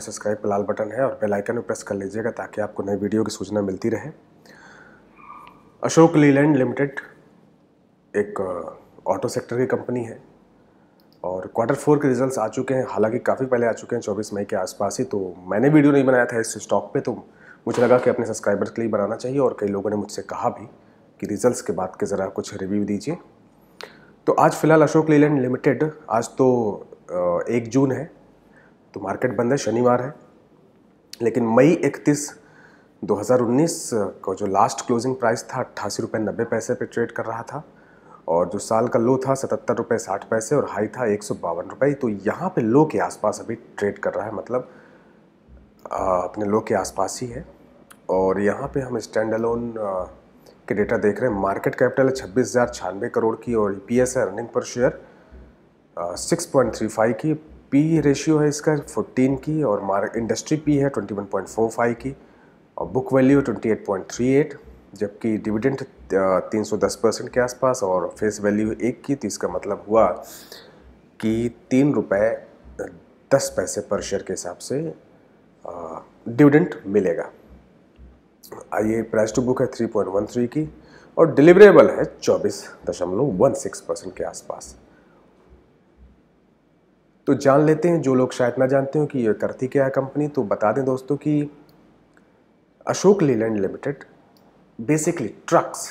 subscribe का लाल button है और बेल आइकन में प्रेस कर लीजिएगा ताकि आपको नई वीडियो की सूचना मिलती रहे अशोक लीलैंड लिमिटेड एक ऑटो uh, सेक्टर की कंपनी है और क्वार्टर फोर के रिजल्ट्स आ चुके हैं हालांकि काफ़ी पहले आ चुके हैं 24 मई के आसपास ही तो मैंने वीडियो नहीं बनाया था इस स्टॉक पे तो मुझे लगा कि अपने सब्सक्राइबर्स के लिए बनाना चाहिए और कई लोगों ने मुझसे कहा भी कि रिजल्ट्स के बाद के ज़रा कुछ रिव्यू दीजिए तो आज फ़िलहाल अशोक लीलैंड लिमिटेड आज तो uh, एक जून है तो मार्केट बंद है शनिवार है लेकिन मई 31 2019 का जो लास्ट क्लोजिंग प्राइस था अट्ठासी रुपये नब्बे पैसे पर ट्रेड कर रहा था और जो साल का लो था सतहत्तर रुपये साठ पैसे और हाई था एक सौ बावन रुपये तो यहाँ पे लो के आसपास अभी ट्रेड कर रहा है मतलब आ, अपने लो के आसपास ही है और यहाँ पे हम स्टैंड अलोन के डेटा देख रहे हैं मार्केट कैपिटल है छब्बीस हज़ार छियानवे करोड़ की और ई है अर्निंग पर share six point three five की पी रेशियो है इसका 14 की और मार्क इंडस्ट्री पी है 21.45 की और बुक वैल्यू 28.38 जबकि डिविडेंड 310 परसेंट के आसपास और फेस वैल्यू एक की तो इसका मतलब हुआ कि तीन रुपये दस पैसे पर शेयर के हिसाब से डिविडेंड मिलेगा आइए प्राइस टू बुक है 3.13 की और डिलीवरेबल है 24.16 परसेंट के आसपास तो जान लेते हैं जो लोग शायद ना जानते हो कि ये करती क्या है कंपनी तो बता दें दोस्तों कि Ashok Leyland limited basically trucks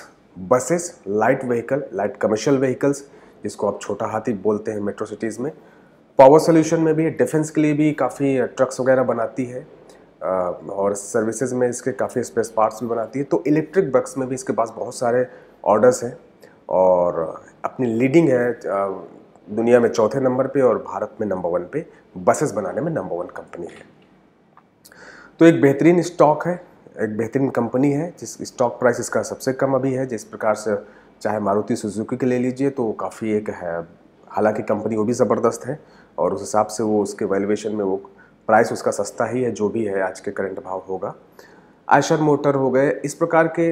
buses light vehicle light commercial vehicles जिसको आप छोटा हाथी बोलते हैं मेट्रो सिटीज़ में पावर सोल्यूशन में भी डिफेंस के लिए भी काफ़ी ट्रक्स वगैरह बनाती है और सर्विसेज में इसके काफ़ी स्पेस पार्ट्स भी बनाती है तो इलेक्ट्रिक बक्स में भी इसके पास बहुत सारे ऑर्डर्स हैं और अपनी लीडिंग है दुनिया में चौथे नंबर पे और भारत में नंबर वन पे बसेस बनाने में नंबर वन कंपनी है तो एक बेहतरीन स्टॉक है एक बेहतरीन कंपनी है जिस स्टॉक प्राइस इसका सबसे कम अभी है जिस प्रकार से चाहे मारुति सुजुकी के ले लीजिए तो काफ़ी एक है हालांकि कंपनी वो भी ज़बरदस्त है और उस हिसाब से वो उसके वैल्यूएशन में वो प्राइस उसका सस्ता ही है जो भी है आज के करंट भाव होगा आयशर मोटर हो गए इस प्रकार के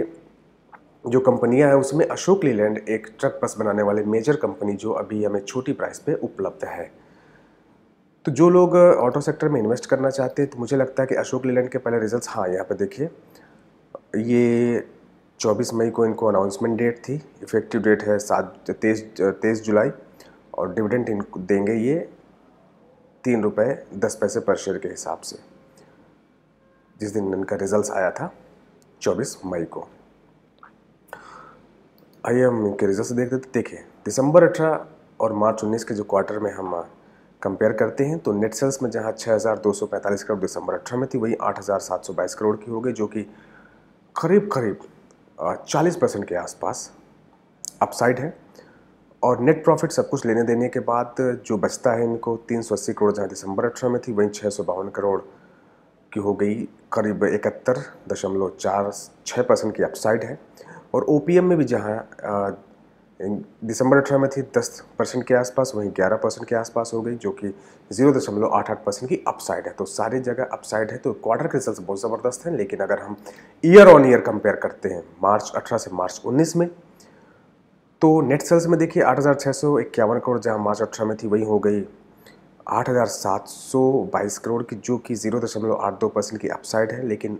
जो कंपनियां हैं उसमें अशोक लीलैंड एक ट्रक बस बनाने वाले मेजर कंपनी जो अभी हमें छोटी प्राइस पे उपलब्ध है तो जो लोग ऑटो सेक्टर में इन्वेस्ट करना चाहते हैं तो मुझे लगता है कि अशोक लीलैंड के पहले रिजल्ट्स हाँ यहाँ पे देखिए ये 24 मई को इनको अनाउंसमेंट डेट थी इफेक्टिव डेट है सात तेईस तेईस जुलाई और डिविडेंट इन देंगे ये तीन रुपये दस पैसे पर शेयर के हिसाब से जिस दिन इनका रिजल्ट आया था चौबीस मई को हम के रिजल्ट देख देते देखें दिसंबर अठारह और मार्च उन्नीस के जो क्वार्टर में हम कंपेयर करते हैं तो नेट सेल्स में जहां 6,245 करोड़ दिसंबर अठारह में थी वही 8,722 करोड़ की हो गई जो कि करीब करीब 40 परसेंट के आसपास अपसाइड है और नेट प्रॉफिट सब कुछ लेने देने के बाद जो बचता है इनको तीन सौ अस्सी करोड़ जहाँ दिसंबर अठारह में थी वहीं छः सौ बावन करोड़ की हो गई करीब इकहत्तर दशमलव चार छः परसेंट की अपसाइड है और ओ में भी जहाँ दिसंबर अठारह में थी दस परसेंट के आसपास वहीं ग्यारह परसेंट के आसपास हो गई जो कि जीरो दशमलव आठ आठ परसेंट की अपसाइड है तो सारी जगह अपसाइड है तो क्वार्टर के रिजल्ट बहुत ज़बरदस्त हैं लेकिन अगर हम ईयर ऑन ईयर कंपेयर करते हैं मार्च अठारह से मार्च उन्नीस में तो नेट सेल्स में देखिए आठ हज़ार छः सौ इक्यावन करोड़ जहाँ मार्च अठारह में थी वहीं हो गई आठ हज़ार सात सौ बाईस करोड़ की जो कि जीरो दशमलव आठ दो परसेंट की अपसाइड है लेकिन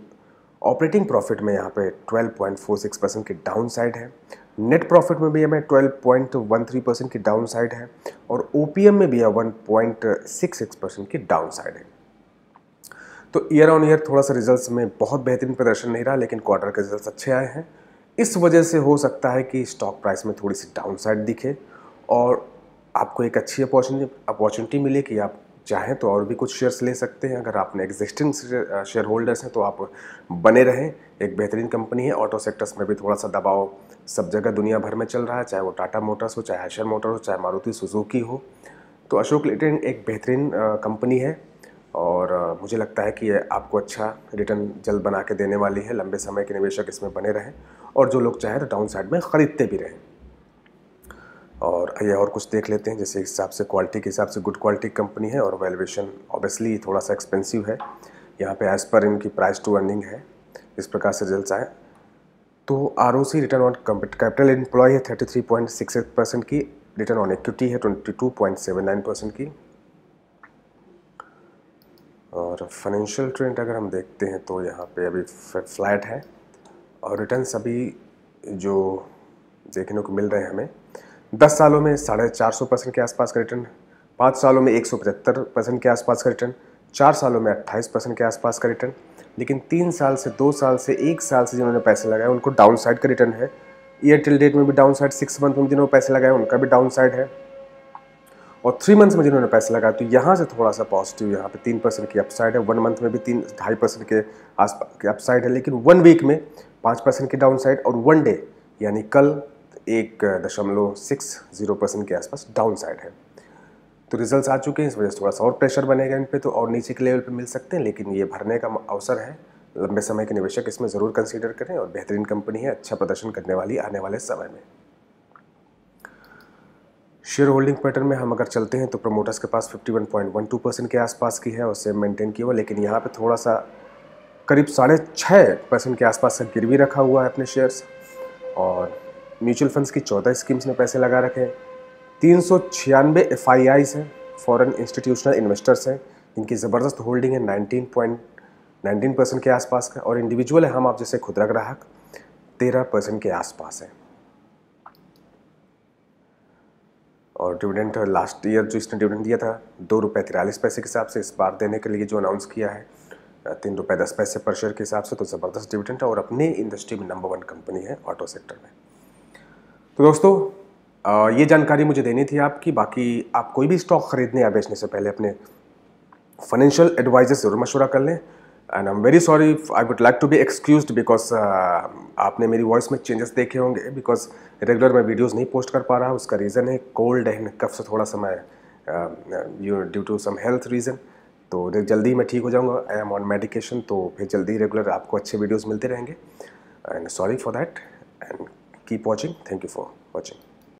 ऑपरेटिंग प्रॉफिट में यहाँ पे 12.46 परसेंट की डाउन साइड है नेट प्रॉफिट में भी हमें 12.13 परसेंट की डाउन साइड है और ओ में भी वन पॉइंट परसेंट की डाउन साइड है तो ईयर ऑन ईयर थोड़ा सा रिजल्ट्स में बहुत बेहतरीन प्रदर्शन नहीं रहा लेकिन क्वार्टर के रिजल्ट अच्छे आए हैं इस वजह से हो सकता है कि स्टॉक प्राइस में थोड़ी सी डाउन साइड दिखे और आपको एक अच्छी अपॉर्चुनिटी अपॉर्चुनिटी मिले कि आप चाहें तो और भी कुछ शेयर्स ले सकते हैं अगर आपने एग्जिस्टिंग शेयर होल्डर्स हैं तो आप बने रहें एक बेहतरीन कंपनी है ऑटो सेक्टर्स में भी थोड़ा सा दबाव सब जगह दुनिया भर में चल रहा है चाहे वो टाटा मोटर्स हो चाहे हैशर मोटर हो चाहे मारुति सुजुकी हो तो अशोक लिटेन एक बेहतरीन कंपनी है और मुझे लगता है कि आपको अच्छा रिटर्न जल्द बना के देने वाली है लंबे समय के निवेशक इसमें बने रहें और जो लोग चाहें तो डाउन साइड में ख़रीदते भी रहें और ये और कुछ देख लेते हैं जैसे हिसाब से क्वालिटी के हिसाब से गुड क्वालिटी कंपनी है और वैल्यूएशन ऑब्वियसली थोड़ा सा एक्सपेंसिव है यहाँ पे एज़ पर इनकी प्राइस टू अर्निंग है इस प्रकार से रिजल्ट आए तो R return on capital employ है thirty three point six eight percent की रिटर्न ऑन इक्विटी है twenty two point seven nine percent की और फाइनेंशियल ट्रेंड अगर हम देखते हैं तो यहाँ पे अभी फ्लैट है और रिटर्न अभी जो देखने को मिल रहे हैं हमें दस सालों में साढ़े चार सौ परसेंट के आसपास का रिटर्न पाँच सालों में एक सौ पचहत्तर परसेंट के आसपास का रिटर्न चार सालों में अट्ठाईस परसेंट के आसपास का रिटर्न लेकिन तीन साल से दो साल से एक साल से जिन्होंने पैसे लगाए उनको डाउन साइड का रिटर्न है ईयर टिल डेट में भी डाउन साइड सिक्स मंथ में जिन्होंने पैसे लगाए उनका भी डाउन साइड है और थ्री मंथ्स में जिन्होंने पैसे लगाए तो यहाँ से थोड़ा सा पॉजिटिव यहाँ पे तीन परसेंट की अपसाइड है वन मंथ में भी तीन ढाई परसेंट के आसपास की अपसाइड है लेकिन वन वीक में पाँच परसेंट की डाउन साइड और वन डे यानी कल एक दशमलव सिक्स जीरो परसेंट के आसपास डाउन साइड है तो रिजल्ट्स आ चुके हैं इस वजह से थोड़ा सा और प्रेशर बनेगा इन पर तो और नीचे के लेवल पर मिल सकते हैं लेकिन ये भरने का अवसर है लंबे समय के निवेशक इसमें ज़रूर कंसीडर करें और बेहतरीन कंपनी है अच्छा प्रदर्शन करने वाली आने वाले समय में शेयर होल्डिंग पैटर्न में हम अगर चलते हैं तो प्रमोटर्स के पास 51.12 परसेंट के आसपास की है और सेम मेंटेन किया हुआ लेकिन यहाँ पे थोड़ा सा करीब साढ़े छः परसेंट के आसपास गिरवी रखा हुआ है अपने शेयर्स और म्यूचुअल फंड्स की चौदह स्कीम्स में पैसे लगा रखे हैं तीन सौ छियानवे एफ आई आईज हैं फॉरन इंस्टीट्यूशनल इन्वेस्टर्स हैं जिनकी ज़बरदस्त होल्डिंग है नाइनटीन पॉइंट नाइनटीन परसेंट के आसपास का और इंडिविजुअल है हम आप जैसे खुदरा ग्राहक तेरह परसेंट के आसपास है और डिविडेंड लास्ट ईयर जो इसने डिविडेंड दिया था दो रुपये तिरालीस पैसे के हिसाब से इस बार देने के लिए जो अनाउंस किया है तीन रुपये दस पैसे पर शेयर के हिसाब से तो ज़बरदस्त डिविडेंड है और अपने इंडस्ट्री में नंबर वन कंपनी है ऑटो सेक्टर में तो दोस्तों ये जानकारी मुझे देनी थी आपकी बाकी आप कोई भी स्टॉक खरीदने या बेचने से पहले अपने फाइनेंशियल एडवाइजर से जरूर मशवरा कर लें and I am very sorry I would like to be excuse because आपने मेरी वॉइस में चेंजेस देखे होंगे बिकॉज रेगुलर मैं वीडियोज़ नहीं पोस्ट कर पा रहा उसका रीज़न है कोल्ड एंड कफ से थोड़ा सा मैं due to some health reason तो जल्दी मैं ठीक हो जाऊँगा आई एम ऑन मेडिकेशन तो फिर जल्दी रेगुलर आपको अच्छे वीडियोज़ मिलते रहेंगे and sorry for that and keep watching thank you for watching